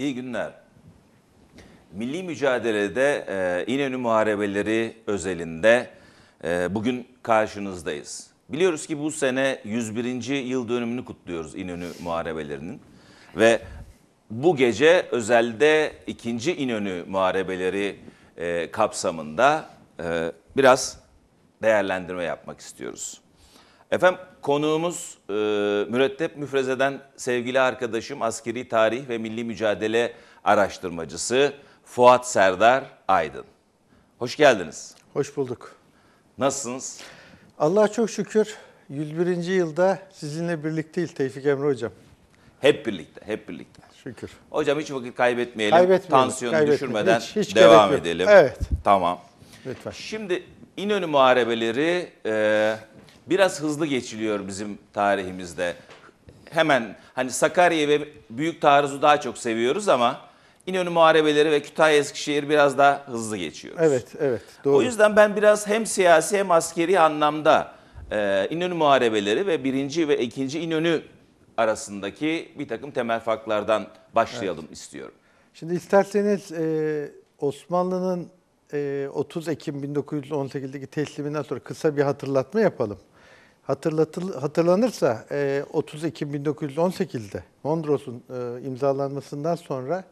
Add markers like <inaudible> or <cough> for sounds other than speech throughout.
İyi günler. Milli mücadelede e, İnönü Muharebeleri özelinde e, bugün karşınızdayız. Biliyoruz ki bu sene 101. yıl dönümünü kutluyoruz İnönü Muharebelerinin. Ve bu gece özelde 2. İnönü Muharebeleri e, kapsamında e, biraz değerlendirme yapmak istiyoruz. Efendim konuğumuz e, mürettep müfrezeden sevgili arkadaşım askeri tarih ve milli mücadele araştırmacısı Fuat Serdar Aydın. Hoş geldiniz. Hoş bulduk. Nasılsınız? Allah'a çok şükür 101. yılda sizinle birlikteyiz Tevfik Emre Hocam. Hep birlikte, hep birlikte. Şükür. Hocam hiç vakit kaybetmeyelim. kaybetmeyelim Tansiyonu kaybetmeyelim. düşürmeden hiç, hiç devam edelim. Evet. Tamam. Lütfen. Şimdi İnönü Muharebeleri e, biraz hızlı geçiliyor bizim tarihimizde. Hemen hani Sakarya ve Büyük Taarruz'u daha çok seviyoruz ama İnönü Muharebeleri ve Kütahya Eskişehir biraz daha hızlı geçiyoruz. Evet, evet. Doğru. O yüzden ben biraz hem siyasi hem askeri anlamda e, İnönü Muharebeleri ve birinci ve ikinci İnönü arasındaki bir takım temel farklardan başlayalım evet. istiyorum. Şimdi isterseniz e, Osmanlı'nın 30 Ekim 1918'deki tesliminden sonra kısa bir hatırlatma yapalım. Hatırlatıl, hatırlanırsa 30 Ekim 1918'de Mondros'un imzalanmasından sonra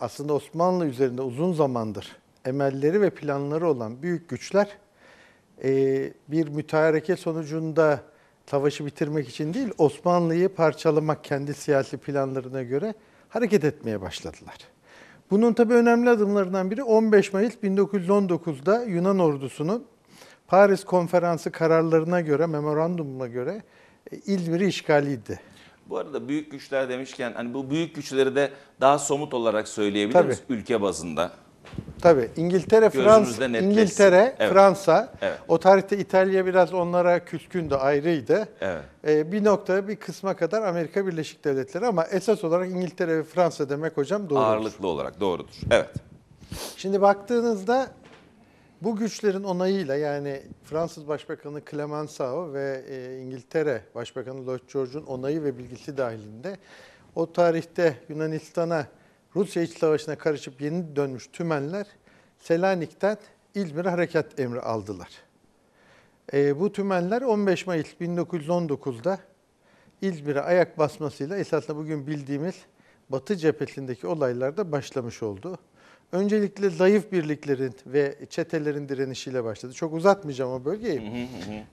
aslında Osmanlı üzerinde uzun zamandır emelleri ve planları olan büyük güçler bir mütareke sonucunda savaşı bitirmek için değil Osmanlı'yı parçalamak kendi siyasi planlarına göre hareket etmeye başladılar. Bunun tabii önemli adımlarından biri 15 Mayıs 1919'da Yunan ordusunun Paris Konferansı kararlarına göre, memorandumuna göre e, İzmir'i işgaliydi. Bu arada büyük güçler demişken hani bu büyük güçleri de daha somut olarak söyleyebiliriz ülke bazında. Tabii İngiltere, Frans, İngiltere, evet. Fransa. Evet. O tarihte İtalya biraz onlara küskündü, ayrıydı. Evet. Ee, bir nokta bir kısma kadar Amerika Birleşik Devletleri ama esas olarak İngiltere ve Fransa demek hocam doğrudur. Ağırlıklı olarak doğrudur. Evet. Şimdi baktığınızda bu güçlerin onayıyla yani Fransız Başbakanı Clemenceau ve e, İngiltere Başbakanı Lloyd George'un onayı ve bilgisi dahilinde o tarihte Yunanistan'a Rusya iç Savaşı'na karışıp yeni dönmüş tümenler Selanik'ten İzmir'e harekat emri aldılar. E, bu tümenler 15 Mayıs 1919'da İzmir'e ayak basmasıyla esasında bugün bildiğimiz Batı cephesindeki olaylar da başlamış oldu. Öncelikle zayıf birliklerin ve çetelerin direnişiyle başladı. Çok uzatmayacağım o bölgeyi.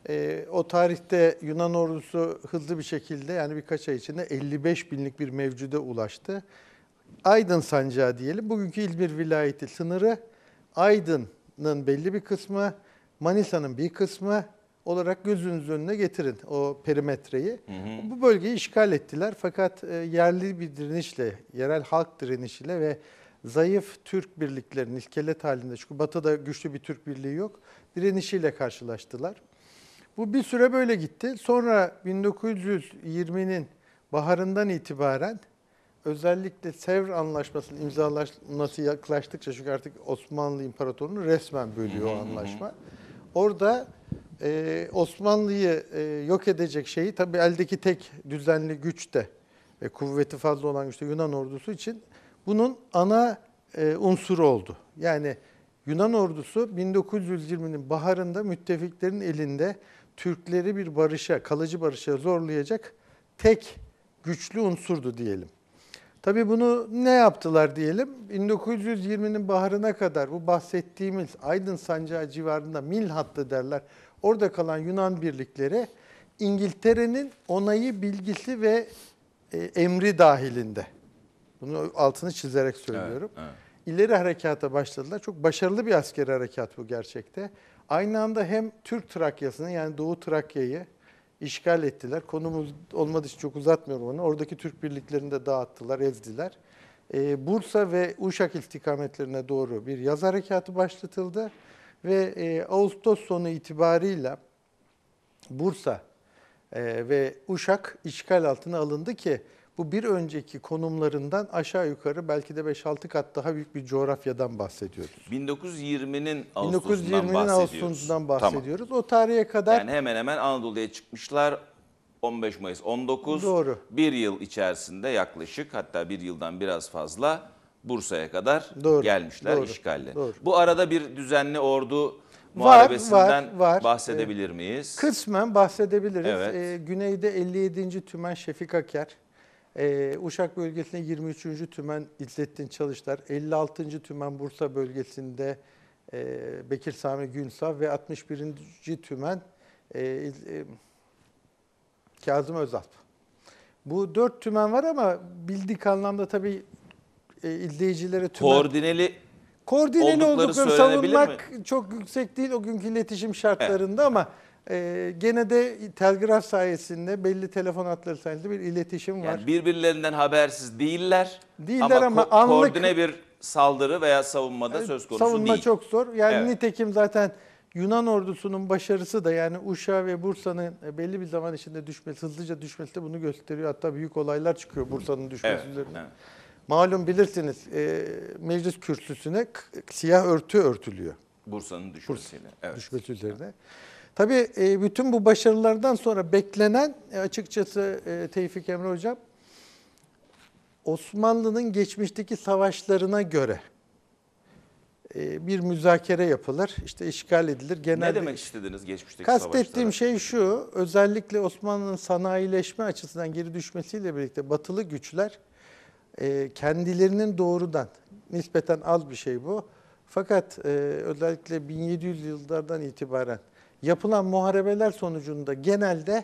e, o tarihte Yunan ordusu hızlı bir şekilde yani birkaç ay içinde 55 binlik bir mevcude ulaştı. Aydın sancağı diyelim. Bugünkü İzmir vilayeti sınırı Aydın'ın belli bir kısmı, Manisa'nın bir kısmı olarak gözünüz önüne getirin o perimetreyi. Hı hı. Bu bölgeyi işgal ettiler fakat e, yerli bir direnişle, yerel halk direnişiyle ve zayıf Türk birliklerinin iskelet halinde çünkü batıda güçlü bir Türk birliği yok direnişiyle karşılaştılar. Bu bir süre böyle gitti. Sonra 1920'nin baharından itibaren özellikle Sevr Anlaşması'nın imzalanması yaklaştıkça çünkü artık Osmanlı İmparatorluğu'nu resmen bölüyor o anlaşma. Orada e, Osmanlı'yı e, yok edecek şeyi tabii eldeki tek düzenli güç de ve kuvveti fazla olan güç de Yunan ordusu için bunun ana e, unsuru oldu. Yani Yunan ordusu 1920'nin baharında müttefiklerin elinde Türkleri bir barışa, kalıcı barışa zorlayacak tek güçlü unsurdu diyelim. Tabii bunu ne yaptılar diyelim? 1920'nin baharına kadar bu bahsettiğimiz Aydın Sancağı civarında mil hattı derler. Orada kalan Yunan birlikleri İngiltere'nin onayı, bilgisi ve e, emri dahilinde. Bunu altını çizerek söylüyorum. Evet, evet. İleri harekata başladılar. Çok başarılı bir askeri harekat bu gerçekte. Aynı anda hem Türk Trakya'sını yani Doğu Trakya'yı işgal ettiler. Konumuz olmadığı için çok uzatmıyorum onu. Oradaki Türk birliklerini de dağıttılar, ezdiler. E, Bursa ve Uşak istikametlerine doğru bir yaz harekatı başlatıldı ve e, Ağustos sonu itibarıyla Bursa e, ve Uşak işgal altına alındı ki bu bir önceki konumlarından aşağı yukarı belki de 5-6 kat daha büyük bir coğrafyadan bahsediyoruz. 1920'nin Ağustos'undan 1920'nin bahsediyoruz. Ağustos'undan bahsediyoruz. Tamam. O tarihe kadar... Yani hemen hemen Anadolu'ya çıkmışlar 15 Mayıs 19. Doğru. Bir yıl içerisinde yaklaşık hatta bir yıldan biraz fazla Bursa'ya kadar doğru, gelmişler doğru, işgalle. Doğru. Bu arada bir düzenli ordu muharebesinden var, var, var. bahsedebilir miyiz? Kısmen bahsedebiliriz. Evet. Ee, güneyde 57. Tümen Şefik Aker ee, Uşak bölgesinde 23. Tümen İzzettin Çalışlar, 56. Tümen Bursa bölgesinde e, Bekir Sami Günsav ve 61. Tümen e, e, Kazım Özalp. Bu dört tümen var ama bildik anlamda tabii e, izleyicilere tümen... Koordineli Koordineli olduklarını, olduklarını savunmak çok yüksek değil o günkü iletişim şartlarında evet. ama ee, gene de telgraf sayesinde belli telefon hatları sayesinde bir iletişim var. Yani birbirlerinden habersiz değiller. Değiller ama, ama ko- anlık koordine bir saldırı veya savunmada ee, söz konusu savunma değil. Savunma çok zor. Yani evet. nitekim zaten Yunan ordusunun başarısı da yani Uşa ve Bursa'nın e, belli bir zaman içinde düşmesi, hızlıca düşmesi de bunu gösteriyor. Hatta büyük olaylar çıkıyor Bursa'nın düşmesi evet, üzerine. Evet. Malum bilirsiniz e, meclis kürsüsüne siyah örtü örtülüyor. Bursa'nın düşmesiyle. Bursa, evet. Düşmesi üzerine. Evet. Tabii e, bütün bu başarılardan sonra beklenen e, açıkçası e, Tevfik Emre Hocam, Osmanlı'nın geçmişteki savaşlarına göre bir müzakere yapılır, işte işgal edilir. Genelde, ne demek istediniz geçmişteki kastettiğim savaşlara? Kastettiğim şey şu, özellikle Osmanlı'nın sanayileşme açısından geri düşmesiyle birlikte batılı güçler kendilerinin doğrudan, nispeten az bir şey bu, fakat özellikle 1700 yıllardan itibaren yapılan muharebeler sonucunda genelde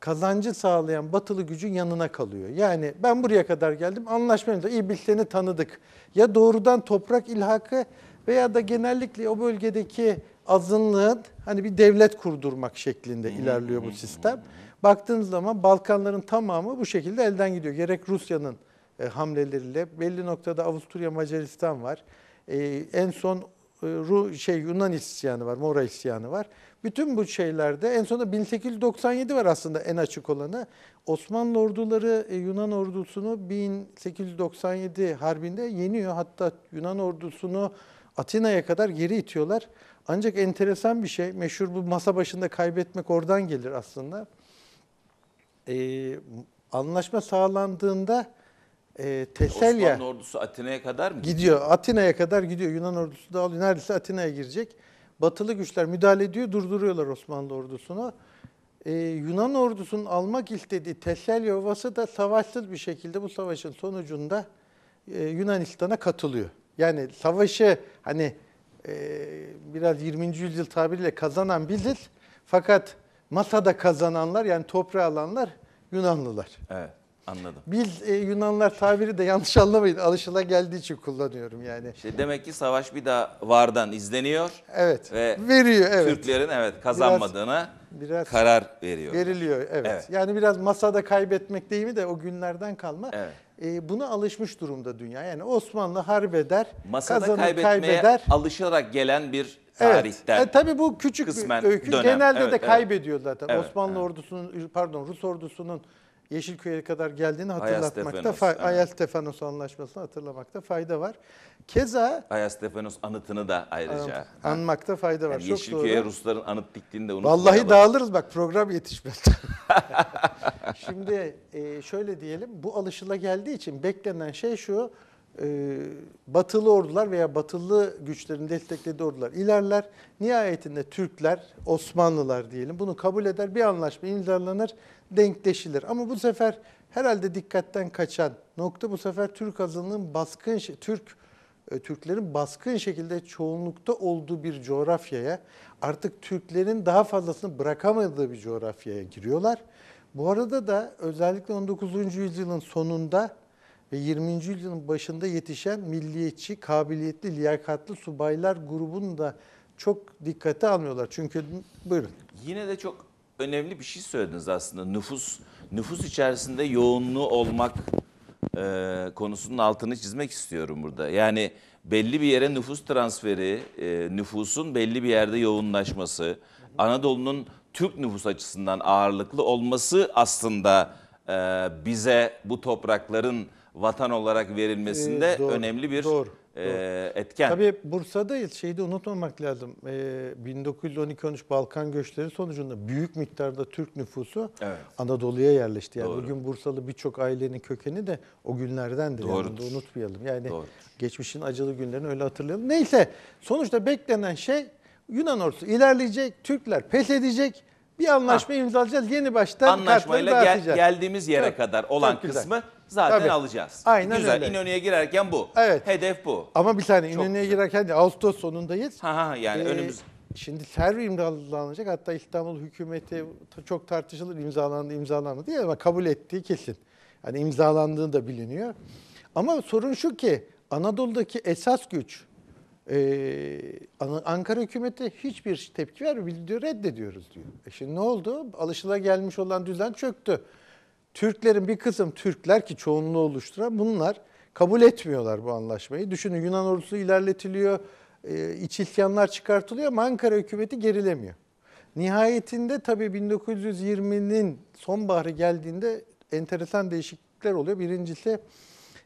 kazancı sağlayan batılı gücün yanına kalıyor. Yani ben buraya kadar geldim anlaşmayla İblislerini tanıdık. Ya doğrudan toprak ilhakı veya da genellikle o bölgedeki azınlığın hani bir devlet kurdurmak şeklinde ilerliyor bu sistem. Baktığınız zaman Balkanların tamamı bu şekilde elden gidiyor. Gerek Rusya'nın e, hamleleriyle belli noktada Avusturya Macaristan var. E, en son e, Ru, şey Yunan isyanı var, Mora isyanı var. Bütün bu şeylerde en sonunda 1897 var aslında en açık olanı. Osmanlı orduları e, Yunan ordusunu 1897 harbinde yeniyor. Hatta Yunan ordusunu Atina'ya kadar geri itiyorlar. Ancak enteresan bir şey, meşhur bu masa başında kaybetmek oradan gelir aslında. Ee, anlaşma sağlandığında e, Teselya... Osmanlı ordusu Atina'ya kadar mı? Gidiyor, Atina'ya kadar gidiyor. Yunan ordusu da alıyor. Neredeyse Atina'ya girecek batılı güçler müdahale ediyor, durduruyorlar Osmanlı ordusunu. Ee, Yunan ordusunun almak istediği Teselya Ovası da savaşsız bir şekilde bu savaşın sonucunda e, Yunanistan'a katılıyor. Yani savaşı hani e, biraz 20. yüzyıl tabiriyle kazanan biziz fakat masada kazananlar yani toprağı alanlar Yunanlılar. Evet. Anladım. Bil e, Yunanlar tabiri de yanlış anlamayın. Alışıla geldiği için kullanıyorum yani. İşte demek ki savaş bir daha vardan izleniyor. Evet. Ve veriyor evet. Türklerin evet kazanmadığına biraz, biraz karar veriyor. Veriliyor evet. evet. Yani biraz masada kaybetmek değil mi de o günlerden kalma. Evet. E, buna alışmış durumda dünya. Yani Osmanlı harbeder, masada kazanır, kaybeder. alışarak gelen bir tarihten. Evet. E, tabii bu küçük Kısmen öykü dönem. genelde evet, de evet. kaybediyor zaten. Evet, Osmanlı evet. ordusunun pardon Rus ordusunun Yeşilköy'e kadar geldiğini hatırlatmakta, Ayas Stefanos evet. anlaşmasını hatırlamakta fayda var. Keza Ayas Stefanos anıtını da ayrıca an, anmakta fayda var. Yani Yeşilköy'e Rusların anıt diktiğini de unutmayalım. Vallahi dağılırız bak program yetişmez. <laughs> Şimdi e, şöyle diyelim bu alışıla geldiği için beklenen şey şu e, batılı ordular veya batılı güçlerin desteklediği ordular ilerler. Nihayetinde Türkler, Osmanlılar diyelim bunu kabul eder. Bir anlaşma imzalanır, denkleşilir. Ama bu sefer herhalde dikkatten kaçan nokta bu sefer Türk azınlığın baskın, Türk e, Türklerin baskın şekilde çoğunlukta olduğu bir coğrafyaya artık Türklerin daha fazlasını bırakamadığı bir coğrafyaya giriyorlar. Bu arada da özellikle 19. yüzyılın sonunda ve 20. yüzyılın başında yetişen milliyetçi, kabiliyetli, liyakatlı subaylar grubunu da çok dikkate almıyorlar. Çünkü buyurun. Yine de çok önemli bir şey söylediniz aslında. Nüfus nüfus içerisinde yoğunluğu olmak e, konusunun altını çizmek istiyorum burada. Yani belli bir yere nüfus transferi, e, nüfusun belli bir yerde yoğunlaşması, Anadolu'nun Türk nüfus açısından ağırlıklı olması aslında e, bize bu toprakların vatan olarak verilmesinde e, doğru, önemli bir doğru, e, doğru. etken. Tabii Bursa'dayız. Şeyi de unutmamak lazım. E, ee, 1912-13 Balkan göçleri sonucunda büyük miktarda Türk nüfusu evet. Anadolu'ya yerleşti. Yani bugün Bursalı birçok ailenin kökeni de o günlerdendir. Doğrudur. Yani unutmayalım. Yani Doğrudur. geçmişin acılı günlerini öyle hatırlayalım. Neyse sonuçta beklenen şey Yunan ordusu ilerleyecek, Türkler pes edecek bir anlaşma ha. imzalayacağız. Yeni baştan Anlaşmayla gel, geldiğimiz yere çok, kadar olan kısmı zaten Tabii. alacağız. Aynen Güzel. öyle. İnönü'ye girerken bu. Evet. Hedef bu. Ama bir tane İnönü'ye girerken de Ağustos sonundayız. Ha ha yani Ee, önümüz Şimdi Servi imzalanacak. Hatta İstanbul hükümeti çok tartışılır imzalandı imzalanmadı diye ama kabul ettiği kesin. Hani imzalandığı da biliniyor. Ama sorun şu ki Anadolu'daki esas güç ee, Ankara hükümeti hiçbir tepki vermiyor. Biz diyor reddediyoruz diyor. E şimdi ne oldu? Alışılagelmiş olan düzen çöktü. Türklerin bir kısım Türkler ki çoğunluğu oluşturan bunlar kabul etmiyorlar bu anlaşmayı. Düşünün Yunan ordusu ilerletiliyor, e, iç ilkanlar çıkartılıyor ama Ankara hükümeti gerilemiyor. Nihayetinde tabii 1920'nin sonbaharı geldiğinde enteresan değişiklikler oluyor. Birincisi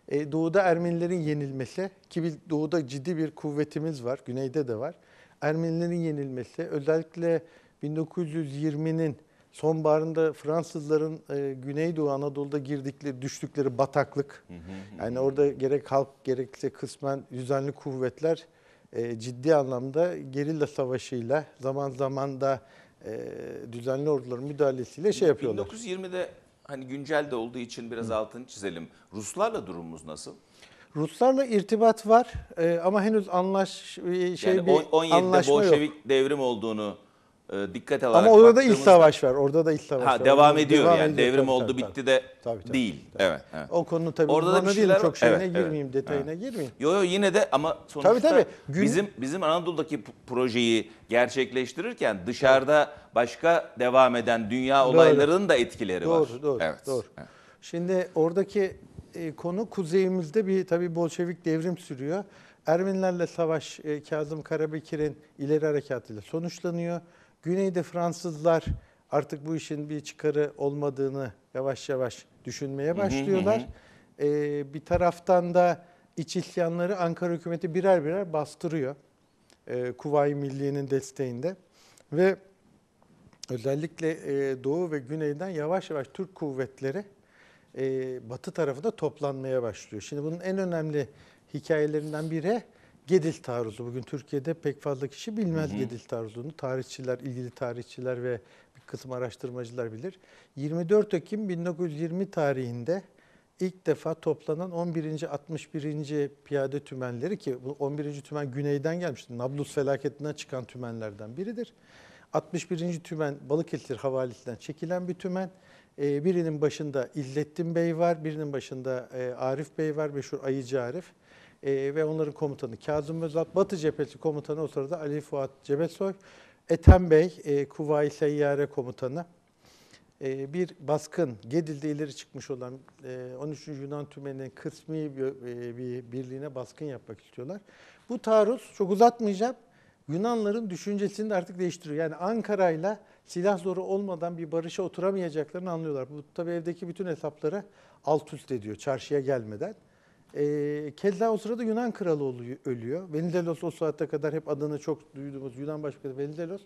e, doğuda Ermenilerin yenilmesi ki doğuda ciddi bir kuvvetimiz var, güneyde de var. Ermenilerin yenilmesi özellikle 1920'nin sonbaharında Fransızların e, Güneydoğu Anadolu'da girdikleri, düştükleri bataklık. yani orada gerek halk gerekse kısmen düzenli kuvvetler e, ciddi anlamda gerilla savaşıyla zaman zaman da e, düzenli orduların müdahalesiyle şey yapıyorlar. 1920'de hani güncel de olduğu için biraz hı. altını çizelim. Ruslarla durumumuz nasıl? Ruslarla irtibat var e, ama henüz anlaş şey yani bir 17'de anlaşma Bolşevik yok. devrim olduğunu e, ee, dikkate alarak Ama orada da iç savaş var. Orada da iç savaş ha, var. Devam ediyor devam yani. Ediyor. Devrim tabii, oldu tabii, bitti de tabii, tabii, değil. Tabii. Evet, evet. O konu tabii orada da bir şeyler değil, çok şeyine evet, girmeyeyim, evet. detayına evet. girmeyeyim. Yo yo yine de ama sonuçta tabii, tabii. Gün... bizim bizim Anadolu'daki projeyi gerçekleştirirken dışarıda evet. başka devam eden dünya olaylarının da etkileri doğru, var. Doğru, doğru. Evet. Doğru. Evet. Şimdi oradaki e, konu kuzeyimizde bir tabii Bolşevik devrim sürüyor. Ermenilerle savaş e, Kazım Karabekir'in ileri harekatıyla sonuçlanıyor. Güneyde Fransızlar artık bu işin bir çıkarı olmadığını yavaş yavaş düşünmeye başlıyorlar. ee, bir taraftan da iç isyanları Ankara hükümeti birer birer bastırıyor. Ee, Kuvayi Milliye'nin desteğinde. Ve özellikle e, Doğu ve Güney'den yavaş yavaş Türk kuvvetleri e, Batı da toplanmaya başlıyor. Şimdi bunun en önemli hikayelerinden biri Gedil taarruzu bugün Türkiye'de pek fazla kişi bilmez hı hı. Gedil taarruzunu. Tarihçiler, ilgili tarihçiler ve bir kısım araştırmacılar bilir. 24 Ekim 1920 tarihinde ilk defa toplanan 11. 61. piyade tümenleri ki bu 11. tümen güneyden gelmişti. Nablus felaketinden çıkan tümenlerden biridir. 61. tümen Balıkesir havalisinden çekilen bir tümen. Ee, birinin başında İzzettin Bey var, birinin başında e, Arif Bey var, meşhur Ayıcı Arif e, ve onların komutanı Kazım Özat, Batı cephesi komutanı o sırada Ali Fuat Cebesoy, Ethem Bey e, Kuvayi Seyyare komutanı. E, bir baskın, Gedil'de ileri çıkmış olan e, 13. Yunan tümeninin kısmi bir, e, bir birliğine baskın yapmak istiyorlar. Bu taarruz, çok uzatmayacağım, Yunanların düşüncesini de artık değiştiriyor. Yani Ankara'yla silah zoru olmadan bir barışa oturamayacaklarını anlıyorlar. Bu tabii evdeki bütün hesapları alt üst ediyor çarşıya gelmeden. E, ee, keza o sırada Yunan kralı oluyor, ölüyor. Venizelos o saatte kadar hep adını çok duyduğumuz Yunan Başbakanı Venizelos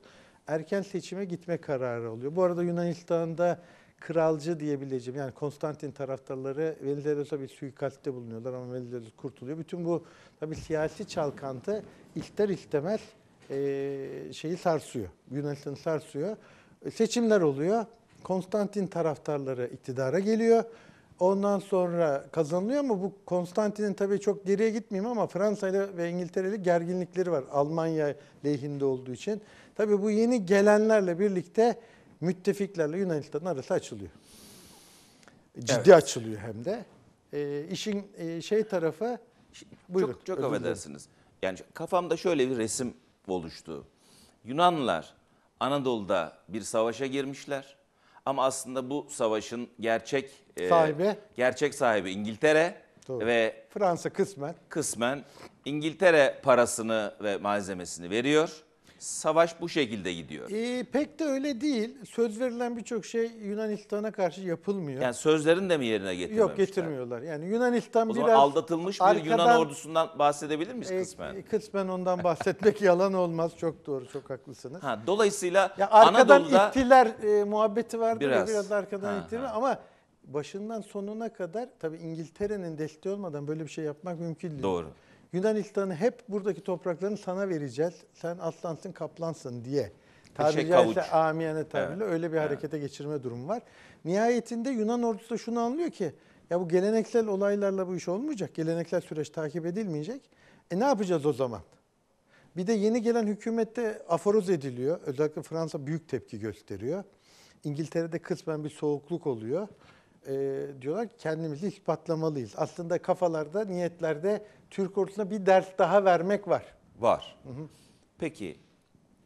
erken seçime gitme kararı alıyor. Bu arada Yunanistan'da kralcı diyebileceğim yani Konstantin taraftarları Venizelos'a bir suikastte bulunuyorlar ama Venizelos kurtuluyor. Bütün bu tabi siyasi çalkantı ister istemez e, şeyi sarsıyor. Yunanistan'ı sarsıyor. E, seçimler oluyor. Konstantin taraftarları iktidara geliyor. Ondan sonra kazanılıyor ama bu Konstantin'in tabii çok geriye gitmeyeyim ama Fransa ve İngiltere gerginlikleri var. Almanya lehinde olduğu için. Tabii bu yeni gelenlerle birlikte müttefiklerle Yunanistan arası açılıyor. Ciddi evet. açılıyor hem de. E, işin e, şey tarafı... Buyurun, çok çok affedersiniz. Yani kafamda şöyle bir resim oluştu. Yunanlar Anadolu'da bir savaşa girmişler. Ama aslında bu savaşın gerçek e, sahibi e, gerçek sahibi İngiltere Doğru. ve Fransa kısmen kısmen İngiltere parasını ve malzemesini veriyor savaş bu şekilde gidiyor. E, pek de öyle değil. Söz verilen birçok şey Yunanistan'a karşı yapılmıyor. Yani sözlerin de mi yerine getirmemişler? Yok getirmiyorlar. Yani Yunanistan o biraz... aldatılmış arkadan, bir Yunan ordusundan bahsedebilir miyiz ee, kısmen? E, kısmen ondan bahsetmek <laughs> yalan olmaz. Çok doğru, çok haklısınız. Ha, dolayısıyla ya arkadan Anadolu'da... ittiler e, muhabbeti vardı biraz. ya biraz arkadan ha, ittiler ha. ama başından sonuna kadar tabii İngiltere'nin desteği olmadan böyle bir şey yapmak mümkün değil. Doğru. Yunanistan'ı hep buradaki topraklarını sana vereceğiz. Sen aslansın kaplansın diye. Tabiri şey caizse şey amiyane tabirle evet. öyle bir harekete evet. geçirme durumu var. Nihayetinde Yunan ordusu da şunu anlıyor ki ya bu geleneksel olaylarla bu iş olmayacak. Geleneksel süreç takip edilmeyecek. E ne yapacağız o zaman? Bir de yeni gelen hükümette aforoz ediliyor. Özellikle Fransa büyük tepki gösteriyor. İngiltere'de kısmen bir soğukluk oluyor. E, diyorlar ki kendimizi ispatlamalıyız. Aslında kafalarda, niyetlerde Türk ordusuna bir ders daha vermek var. Var. Hı hı. Peki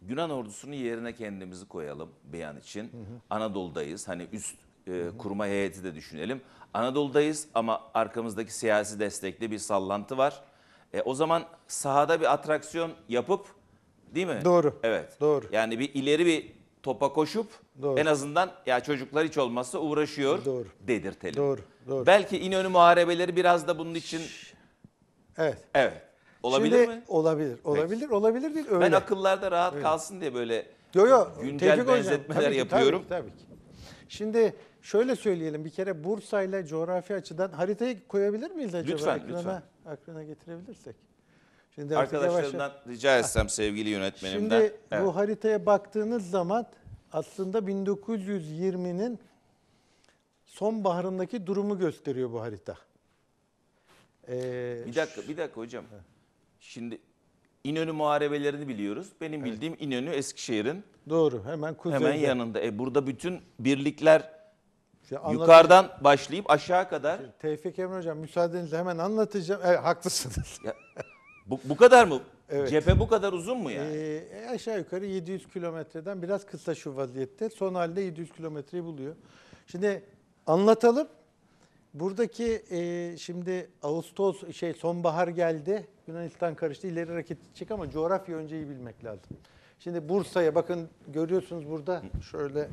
Yunan ordusunun yerine kendimizi koyalım beyan için. Hı hı. Anadolu'dayız. Hani üst e, kurma heyeti de düşünelim. Anadolu'dayız ama arkamızdaki siyasi destekli bir sallantı var. E, o zaman sahada bir atraksiyon yapıp değil mi? Doğru. Evet. Doğru. Yani bir ileri bir topa koşup doğru. en azından ya çocuklar hiç olmazsa uğraşıyor doğru. dedirtelim. Doğru. Doğru. Belki İnönü muharebeleri biraz da bunun için Evet. Evet. Olabilir Şimdi, mi? Olabilir. Olabilir. Peki. Olabilir değil. Öyle. Ben akıllarda rahat öyle. kalsın diye böyle yo, yo, güncel Tevfik benzetmeler tabii yapıyorum. Ki, tabii, tabii ki. Şimdi şöyle söyleyelim bir kere Bursa ile coğrafi açıdan haritayı koyabilir miyiz acaba? Lütfen aklına, lütfen. Aklına getirebilirsek. Şimdi Arkadaşlarımdan yavaş... rica etsem sevgili yönetmenimden. Şimdi evet. bu haritaya baktığınız zaman aslında 1920'nin sonbaharındaki durumu gösteriyor bu harita. Ee, bir dakika bir dakika hocam. Şimdi İnönü muharebelerini biliyoruz. Benim bildiğim İnönü Eskişehir'in Doğru. Hemen kuzeyde. Hemen yanında. E burada bütün birlikler işte yukarıdan başlayıp aşağı kadar. Şimdi Tevfik Emre hocam müsaadenizle hemen anlatacağım. Evet, haklısınız. <laughs> Ya, bu, bu kadar mı? Evet. Cephe bu kadar uzun mu yani? Ee, e, aşağı yukarı 700 kilometreden biraz kısa şu vaziyette. Son halde 700 kilometreyi buluyor. Şimdi anlatalım Buradaki e, şimdi Ağustos şey sonbahar geldi. Yunanistan karıştı. ileri hareket çık ama coğrafya önceyi bilmek lazım. Şimdi Bursa'ya bakın görüyorsunuz burada şöyle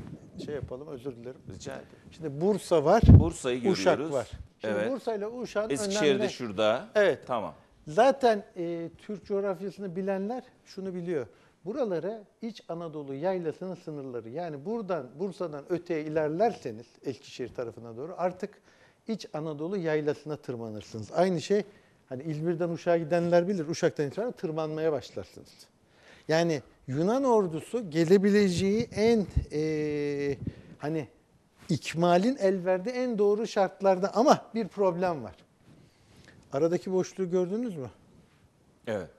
şey yapalım özür dilerim. Rica ederim. Şimdi Bursa var. Bursa'yı görüyoruz. Uşak var. Şimdi evet. Bursa ile Uşak Eskişehir'de önemli. şurada. Evet. Tamam. Zaten e, Türk coğrafyasını bilenler şunu biliyor. Buralara İç Anadolu yaylasının sınırları yani buradan Bursa'dan öteye ilerlerseniz Eskişehir tarafına doğru artık İç Anadolu yaylasına tırmanırsınız. Aynı şey hani İzmir'den Uşak'a gidenler bilir. Uşak'tan itibaren tırmanmaya başlarsınız. Yani Yunan ordusu gelebileceği en e, hani ikmalin el verdiği en doğru şartlarda ama bir problem var. Aradaki boşluğu gördünüz mü? Evet.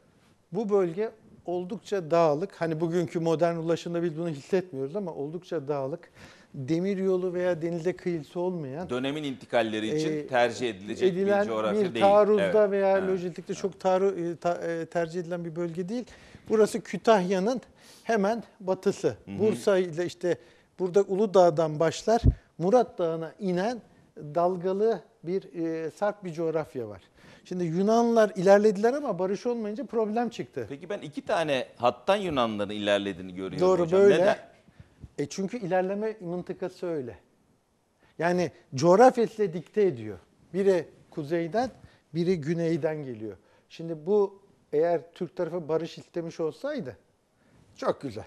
Bu bölge oldukça dağlık. Hani bugünkü modern ulaşımda biz bunu hissetmiyoruz ama oldukça dağlık demir yolu veya denize kıyısı olmayan Dönemin intikalleri için e, tercih edilecek edilen bir coğrafya değil. taarruzda Evet, veya evet, lojistikte çok taarru- e, ta- e, tercih edilen bir bölge değil. Burası Kütahya'nın hemen batısı. Bursa ile işte burada Uludağ'dan başlar Murat Dağı'na inen dalgalı bir e, sarp bir coğrafya var. Şimdi Yunanlar ilerlediler ama barış olmayınca problem çıktı. Peki ben iki tane hattan Yunanların ilerlediğini görüyorum Doğru, hocam. böyle. Neden? E çünkü ilerleme mıntıkası öyle. Yani coğrafyası dikte ediyor. Biri kuzeyden, biri güneyden geliyor. Şimdi bu eğer Türk tarafı barış istemiş olsaydı çok güzel.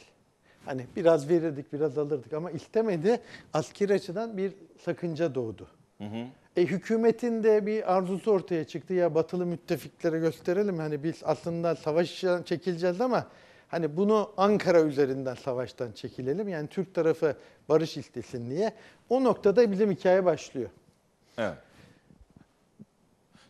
Hani biraz verirdik, biraz alırdık ama istemedi. Asker açıdan bir sakınca doğdu. Hı hı. E, hükümetin de bir arzusu ortaya çıktı. Ya batılı müttefiklere gösterelim. Hani biz aslında savaş çekileceğiz ama Hani bunu Ankara üzerinden savaştan çekilelim. Yani Türk tarafı barış istesin diye. O noktada bizim hikaye başlıyor. Evet.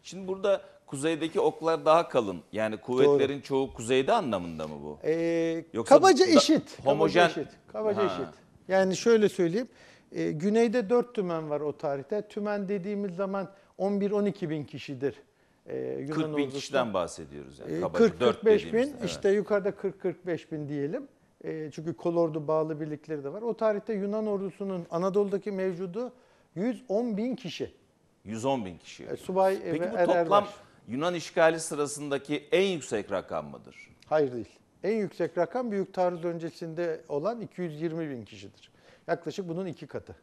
Şimdi burada kuzeydeki oklar daha kalın. Yani kuvvetlerin Doğru. çoğu kuzeyde anlamında mı bu? Ee, Yoksa kabaca eşit. Homojen. Kabaca eşit. Kabaca ha. eşit. Yani şöyle söyleyeyim. Ee, güneyde 4 tümen var o tarihte. Tümen dediğimiz zaman 11-12 bin kişidir ee, Yunan 40 bin ordusu, kişiden bahsediyoruz. Yani, 40-45 ee, bin evet. işte yukarıda 40-45 bin diyelim. E, çünkü kolordu bağlı birlikleri de var. O tarihte Yunan ordusunun Anadolu'daki mevcudu 110 bin kişi. 110 bin kişi. E, subay Peki ve bu er toplam erbaş. Yunan işgali sırasındaki en yüksek rakam mıdır? Hayır değil. En yüksek rakam Büyük Taarruz öncesinde olan 220 bin kişidir. Yaklaşık bunun iki katı.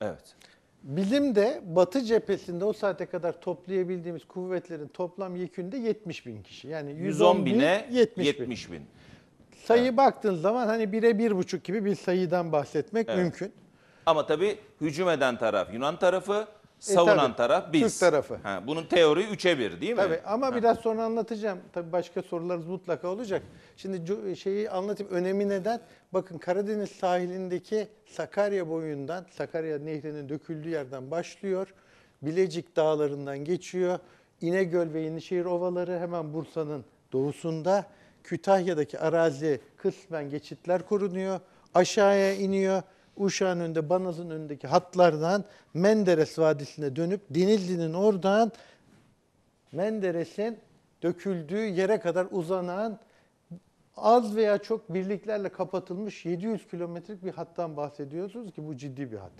Evet. Bilim de Batı cephesinde o saate kadar toplayabildiğimiz kuvvetlerin toplam yekünde 70 bin kişi. Yani 110, 110 bine 70, 70 bin. bin. Sayı evet. baktığın zaman hani bire bir buçuk gibi bir sayıdan bahsetmek evet. mümkün. Ama tabii hücum eden taraf Yunan tarafı, e, savunan tabii, taraf biz. Türk tarafı. Ha, bunun teoriyi üçe bir, değil mi? Tabii ama ha. biraz sonra anlatacağım. Tabii başka sorularınız mutlaka olacak. Şimdi şeyi anlatayım. Önemi neden? Bakın Karadeniz sahilindeki Sakarya boyundan, Sakarya nehrinin döküldüğü yerden başlıyor. Bilecik dağlarından geçiyor. İnegöl ve Yenişehir ovaları hemen Bursa'nın doğusunda. Kütahya'daki arazi kısmen geçitler korunuyor. Aşağıya iniyor. Uşak'ın önünde, Banaz'ın önündeki hatlardan Menderes Vadisi'ne dönüp Denizli'nin oradan Menderes'in döküldüğü yere kadar uzanan az veya çok birliklerle kapatılmış 700 kilometrik bir hattan bahsediyorsunuz ki bu ciddi bir hat.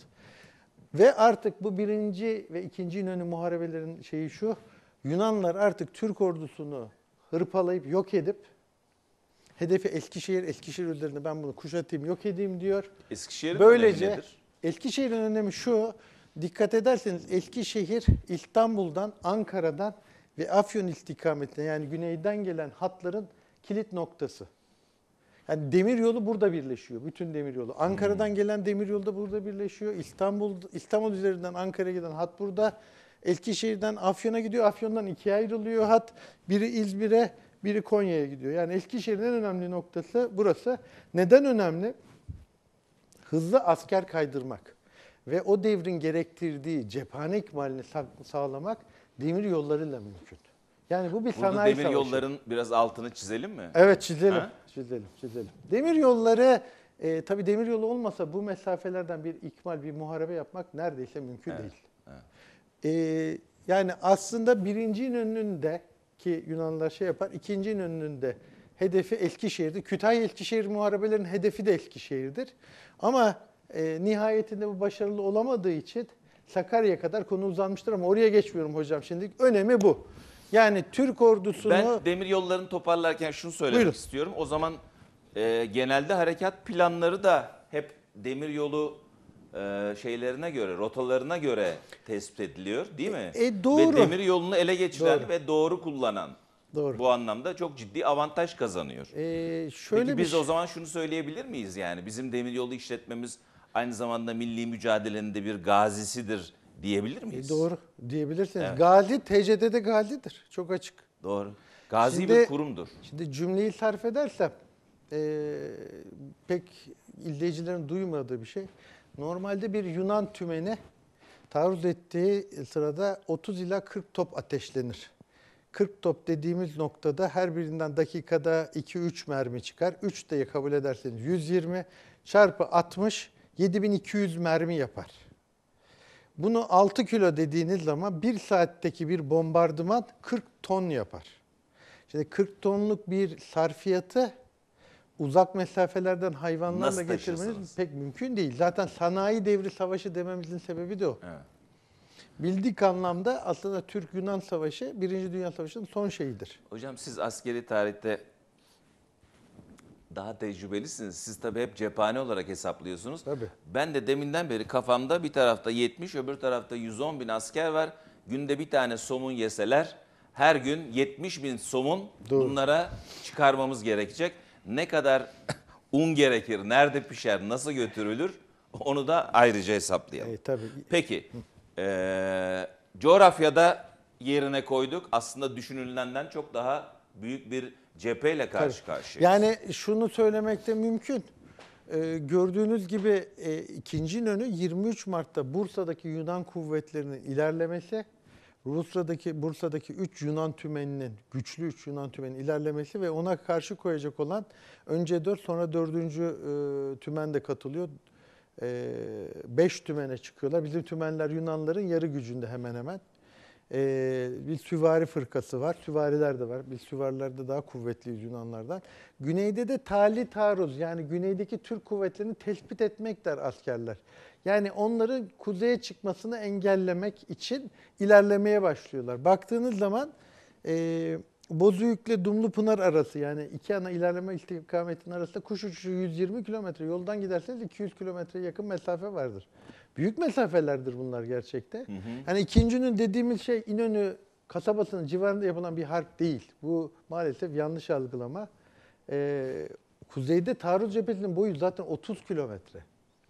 Ve artık bu birinci ve ikinci İnönü muharebelerin şeyi şu, Yunanlar artık Türk ordusunu hırpalayıp yok edip Hedefi Eskişehir, Eskişehir üzerinde ben bunu kuşatayım, yok edeyim diyor. Eskişehir'in Böylece önemi nedir? Eskişehir'in önemi şu, dikkat ederseniz Eskişehir İstanbul'dan, Ankara'dan ve Afyon istikametine yani güneyden gelen hatların kilit noktası. Yani demir yolu burada birleşiyor. Bütün demir yolu. Ankara'dan hmm. gelen demir yolu da burada birleşiyor. İstanbul İstanbul üzerinden Ankara'ya giden hat burada. Eskişehir'den Afyon'a gidiyor. Afyon'dan ikiye ayrılıyor hat. Biri İzmir'e, biri Konya'ya gidiyor. Yani Eskişehir'in en önemli noktası burası. Neden önemli? Hızlı asker kaydırmak ve o devrin gerektirdiği cephane ikmalini sağlamak demir yollarıyla mümkün. Yani bu bir Burada sanayi demir savaşı. yolların biraz altını çizelim mi? Evet çizelim, ha? çizelim, çizelim. Demir yolları e, tabii demir yolu olmasa bu mesafelerden bir ikmal, bir muharebe yapmak neredeyse mümkün evet. değil. Evet. E, yani aslında birinci önünde ki Yunanlar şey yapar. İkinci önünde hedefi Eskişehir'di. Kütahya Eskişehir muharebelerinin hedefi de Eskişehir'dir. Ama e, nihayetinde bu başarılı olamadığı için Sakarya kadar konu uzanmıştır ama oraya geçmiyorum hocam şimdi. Önemi bu. Yani Türk ordusunu... Ben demir yollarını toparlarken şunu söylemek Buyurun. istiyorum. O zaman e, genelde harekat planları da hep demir yolu e, şeylerine göre, rotalarına göre tespit ediliyor değil mi? E, e, doğru. Ve demir yolunu ele geçiren doğru. ve doğru kullanan doğru. bu anlamda çok ciddi avantaj kazanıyor. E, şöyle Peki biz şey... o zaman şunu söyleyebilir miyiz yani bizim demir yolu işletmemiz aynı zamanda milli mücadelenin de bir gazisidir diyebilir miyiz? E, doğru diyebilirsiniz. Evet. Gazi TCD'de gazidir çok açık. Doğru. Gazi şimdi, bir kurumdur. Şimdi cümleyi sarf edersem e, pek izleyicilerin duymadığı bir şey. Normalde bir Yunan tümeni taarruz ettiği sırada 30 ila 40 top ateşlenir. 40 top dediğimiz noktada her birinden dakikada 2-3 mermi çıkar. 3 de kabul ederseniz 120 çarpı 60 7200 mermi yapar. Bunu 6 kilo dediğiniz zaman 1 saatteki bir bombardıman 40 ton yapar. Şimdi 40 tonluk bir sarfiyatı uzak mesafelerden hayvanlarla Nasıl getirmeniz pek mümkün değil. Zaten sanayi devri savaşı dememizin sebebi de o. Evet. Bildik anlamda aslında Türk-Yunan savaşı Birinci Dünya Savaşı'nın son şeyidir. Hocam siz askeri tarihte daha tecrübelisiniz. Siz tabii hep cephane olarak hesaplıyorsunuz. Tabii. Ben de deminden beri kafamda bir tarafta 70, öbür tarafta 110 bin asker var. Günde bir tane somun yeseler her gün 70 bin somun Doğru. bunlara çıkarmamız gerekecek ne kadar <laughs> un gerekir, nerede pişer, nasıl götürülür onu da ayrıca hesaplayalım. E, tabii. Peki e, coğrafyada yerine koyduk aslında düşünülenden çok daha büyük bir cepheyle karşı tabii. karşıyayız. Yani şunu söylemek de mümkün. Ee, gördüğünüz gibi e, ikinci nönü 23 Mart'ta Bursa'daki Yunan kuvvetlerinin ilerlemesi Rusya'daki Bursa'daki 3 Yunan tümeninin, güçlü 3 Yunan tümenin ilerlemesi ve ona karşı koyacak olan önce 4 sonra 4. E, tümen de katılıyor. 5 e, tümene çıkıyorlar. Bizim tümenler Yunanların yarı gücünde hemen hemen. E, bir süvari fırkası var. Süvariler de var. Biz süvariler de daha kuvvetliyiz Yunanlardan. Güneyde de tali taarruz yani güneydeki Türk kuvvetlerini tespit etmek der askerler. Yani onların kuzeye çıkmasını engellemek için ilerlemeye başlıyorlar. Baktığınız zaman e, Bozüyük ile Dumlupınar arası yani iki ana ilerleme istikametinin arasında kuş uçuşu 120 kilometre. Yoldan giderseniz 200 kilometre yakın mesafe vardır. Büyük mesafelerdir bunlar gerçekte. Hı Yani ikincinin dediğimiz şey İnönü kasabasının civarında yapılan bir harp değil. Bu maalesef yanlış algılama. Ee, kuzeyde taarruz cephesinin boyu zaten 30 kilometre.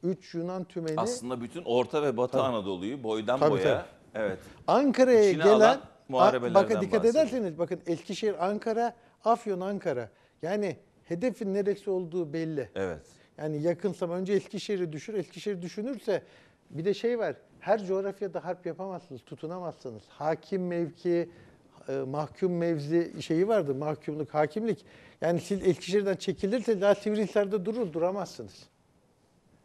3 Yunan tümeni Aslında bütün Orta ve Batı Anadolu'yu boydan Tabii, boya evet Ankara'ya gelen muharebelerden bakın dikkat bahsediyor. ederseniz bakın Eskişehir Ankara, Afyon Ankara. Yani hedefin neresi olduğu belli. evet Yani yakınsam önce Eskişehir'i düşür. Eskişehir düşünürse bir de şey var. Her coğrafyada harp yapamazsınız, tutunamazsınız. Hakim mevki, e, mahkum mevzi şeyi vardı. Mahkumluk, hakimlik. Yani siz Eskişehir'den çekilirse daha Sivrihisar'da durur, duramazsınız.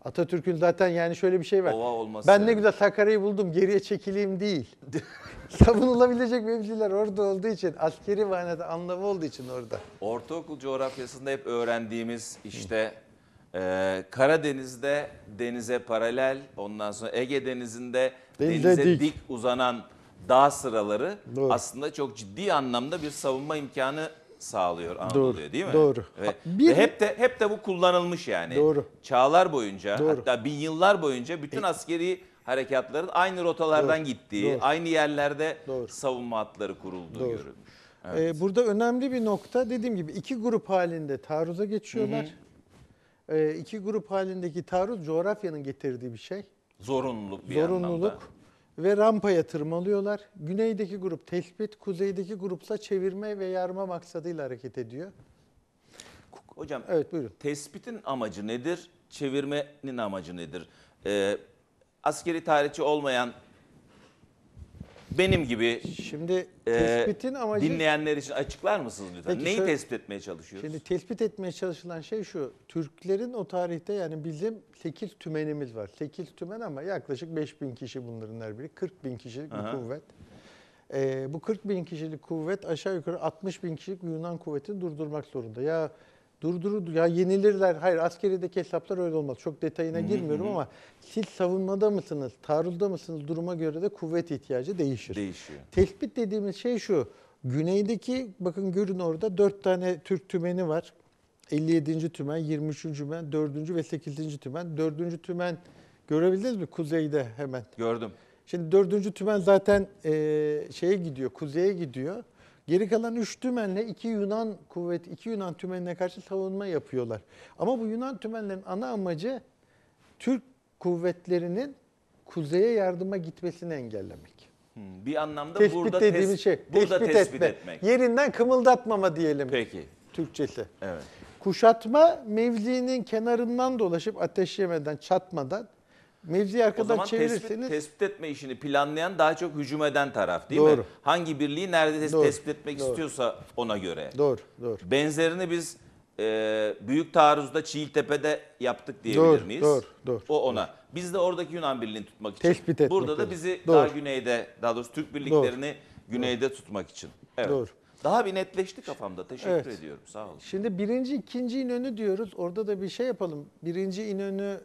Atatürk'ün zaten yani şöyle bir şey var. Ova olması ben ne güzel Sakarya'yı buldum geriye çekileyim değil. <laughs> Savunulabilecek mevziler orada olduğu için askeri manada anlamı olduğu için orada. Ortaokul coğrafyasında hep öğrendiğimiz işte e, Karadeniz'de denize paralel ondan sonra Ege Denizi'nde denize, denize dik. dik uzanan dağ sıraları Doğru. aslında çok ciddi anlamda bir savunma imkanı sağlıyor Anadolu'ya Doğru, değil mi? doğru. Ve, Bir- ve hep de hep de bu kullanılmış yani. Doğru. Çağlar boyunca Doğru. hatta bin yıllar boyunca bütün e- askeri harekatların aynı rotalardan gittiği, doğru. aynı yerlerde Doğru. savunma hatları kurulduğu Doğru. görülmüş. Ee, burada önemli bir nokta dediğim gibi iki grup halinde taarruza geçiyorlar. Ee, İki grup halindeki taarruz coğrafyanın getirdiği bir şey. Zorunluluk bir Zorunluluk. anlamda ve rampaya tırmalıyorlar. Güneydeki grup tespit, kuzeydeki grupla çevirme ve yarma maksadıyla hareket ediyor. Hocam evet, buyurun. tespitin amacı nedir? Çevirmenin amacı nedir? Ee, askeri tarihçi olmayan benim gibi Şimdi e, tespitin amacı... dinleyenler için açıklar mısınız lütfen? Peki Neyi şöyle- tespit etmeye çalışıyoruz? Şimdi tespit etmeye çalışılan şey şu. Türklerin o tarihte yani bizim 8 tümenimiz var. 8 tümen ama yaklaşık 5000 kişi bunların her biri. 40 bin kişilik Aha. bir kuvvet. Ee, bu 40 bin kişilik kuvvet aşağı yukarı 60 bin kişilik Yunan kuvvetini durdurmak zorunda. Ya durdurur ya yenilirler. Hayır askerideki hesaplar öyle olmaz. Çok detayına girmiyorum ama siz savunmada mısınız, taarruzda mısınız duruma göre de kuvvet ihtiyacı değişir. Değişiyor. Tespit dediğimiz şey şu. Güneydeki bakın görün orada 4 tane Türk tümeni var. 57. tümen, 23. tümen, 4. ve 8. tümen. 4. tümen görebildiniz mi kuzeyde hemen? Gördüm. Şimdi 4. tümen zaten e, şeye gidiyor, kuzeye gidiyor. Geri kalan üç tümenle iki Yunan kuvvet, iki Yunan tümenine karşı savunma yapıyorlar. Ama bu Yunan tümenlerin ana amacı Türk kuvvetlerinin kuzeye yardıma gitmesini engellemek. Hmm, bir anlamda tespit burada dediğimiz tes- şey, burada tespit, tespit etme. etmek. Yerinden kımıldatmama diyelim. Peki. Türkçesi. Evet. Kuşatma mevziinin kenarından dolaşıp ateş yemeden, çatmadan Mevziye O arkadan zaman tespit, etme işini planlayan daha çok hücum eden taraf değil mi? Hangi birliği nerede tes- Doğru, tespit etmek doğru. istiyorsa ona göre. doğru doğru. Benzerini biz e, Büyük Taarruz'da Çiğiltepe'de yaptık diyebilir Doğru, miyiz? doğru, doğru. O ona. Biz de oradaki Yunan birliğini tutmak için. Tespit etmek Burada da lazım. bizi daha güneyde, daha doğrusu Türk birliklerini güneyde tutmak için. Evet. Doğru. Daha bir netleşti kafamda. Teşekkür Evet. ediyorum. Sağ olun. Şimdi birinci, ikinci İnönü diyoruz. Orada da bir şey yapalım. Birinci İnönü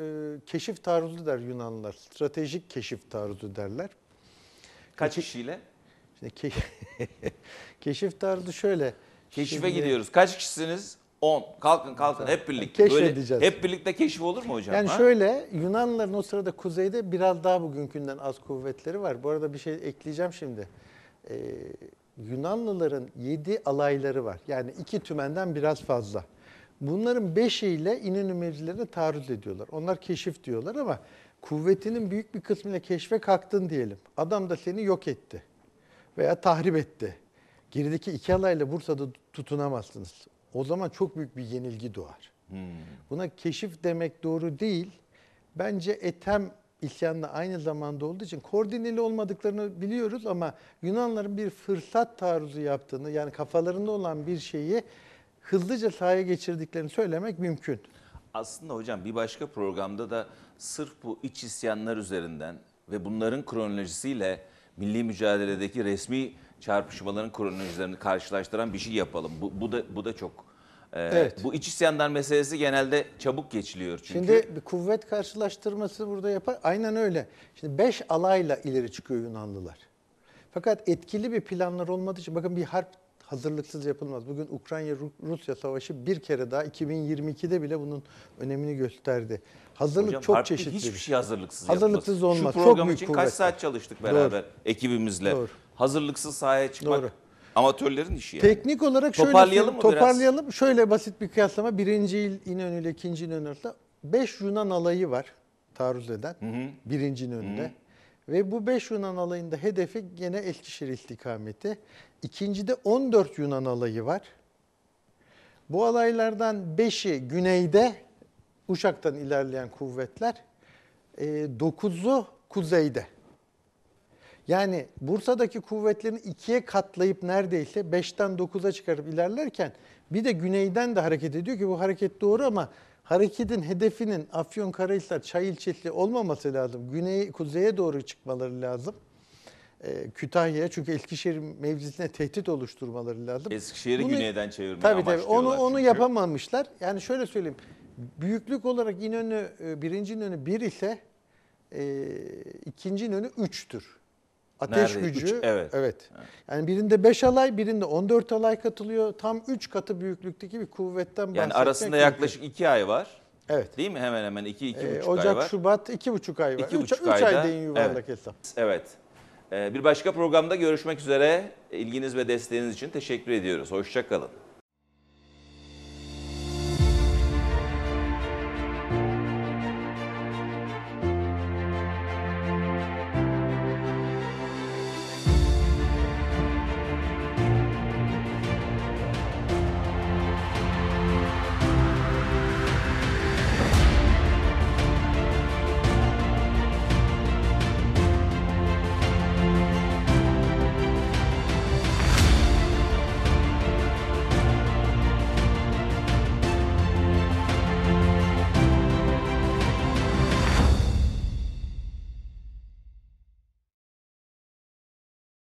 e, keşif taarruzu der Yunanlılar. Stratejik keşif taarruzu derler. Kaç Peki, kişiyle? Şimdi ke <laughs> keşif taarruzu şöyle. Keşife şimdi, gidiyoruz. Kaç kişisiniz? 10. Kalkın kalkın hep birlikte. Keşfedeceğiz. Böyle, hep birlikte keşif olur mu hocam? Yani ha? şöyle Yunanlıların o sırada kuzeyde biraz daha bugünkünden az kuvvetleri var. Bu arada bir şey ekleyeceğim şimdi. Ee, Yunanlıların 7 alayları var. Yani iki tümenden biraz fazla. Bunların beşiyle İnönü mevzilerine taarruz ediyorlar. Onlar keşif diyorlar ama kuvvetinin büyük bir kısmıyla keşfe kalktın diyelim. Adam da seni yok etti veya tahrip etti. Gerideki iki alayla Bursa'da tutunamazsınız. O zaman çok büyük bir yenilgi doğar. Hmm. Buna keşif demek doğru değil. Bence etem isyanla aynı zamanda olduğu için koordineli olmadıklarını biliyoruz ama Yunanların bir fırsat taarruzu yaptığını yani kafalarında olan bir şeyi hızlıca sahaya geçirdiklerini söylemek mümkün. Aslında hocam bir başka programda da sırf bu iç isyanlar üzerinden ve bunların kronolojisiyle milli mücadeledeki resmi çarpışmaların kronolojilerini karşılaştıran bir şey yapalım. Bu, bu da bu da çok e, evet. Bu iç isyanlar meselesi genelde çabuk geçiliyor çünkü. Şimdi bir kuvvet karşılaştırması burada yapar. Aynen öyle. Şimdi beş alayla ileri çıkıyor Yunanlılar. Fakat etkili bir planlar olmadığı için bakın bir harp hazırlıksız yapılmaz. Bugün Ukrayna-Rusya savaşı bir kere daha 2022'de bile bunun önemini gösterdi. Hazırlık Hocam, çok çeşitli. Hiçbir şey hazırlıksız yapılmaz. Hazırlıksız olmaz. Şu program çok büyük için kuvvetli. kaç saat çalıştık beraber Doğru. ekibimizle. Doğru. Hazırlıksız sahaya çıkmak Doğru. Amatörlerin işi yani. Teknik olarak şöyle toparlayalım, mı toparlayalım. Şöyle basit bir kıyaslama. Birinci il İnönü ile ikinci İnönü arasında 5 Yunan alayı var taarruz eden. Hı hı. Birincinin önünde. Hı hı. Ve bu 5 Yunan alayında hedefi yine Eskişehir istikameti. İkincide 14 Yunan alayı var. Bu alaylardan 5'i güneyde Uşak'tan ilerleyen kuvvetler, 9'u e, kuzeyde. Yani Bursa'daki kuvvetlerini ikiye katlayıp neredeyse 5'ten 9'a çıkarıp ilerlerken bir de güneyden de hareket ediyor ki bu hareket doğru ama Hareketin hedefinin Afyonkarahisar, Çayilçetli olmaması lazım. Güney, kuzeye doğru çıkmaları lazım. E, Kütahya'ya çünkü Eskişehir mevzisine tehdit oluşturmaları lazım. Eskişehir'i Bunu, güneyden çevirmeyi tabii, tabii, onu, onu yapamamışlar. Yani şöyle söyleyeyim. Büyüklük olarak inönü e, birinci inönü bir ise e, ikinci inönü üçtür. Ateş Nerede? gücü. Üç, evet. evet. Yani birinde 5 alay, birinde 14 alay katılıyor. Tam 3 katı büyüklükteki bir kuvvetten bahsetmek. Yani arasında yaklaşık 2 ay var. Evet. Değil mi? Hemen hemen 2 iki, 2,5 ee, ay var. Ocak, Şubat 2,5 ay var. 2,5 üç, ayda. 3 ay deyin yuvarlak evet. hesap. Evet. Ee, bir başka programda görüşmek üzere. İlginiz ve desteğiniz için teşekkür ediyoruz. Hoşçakalın.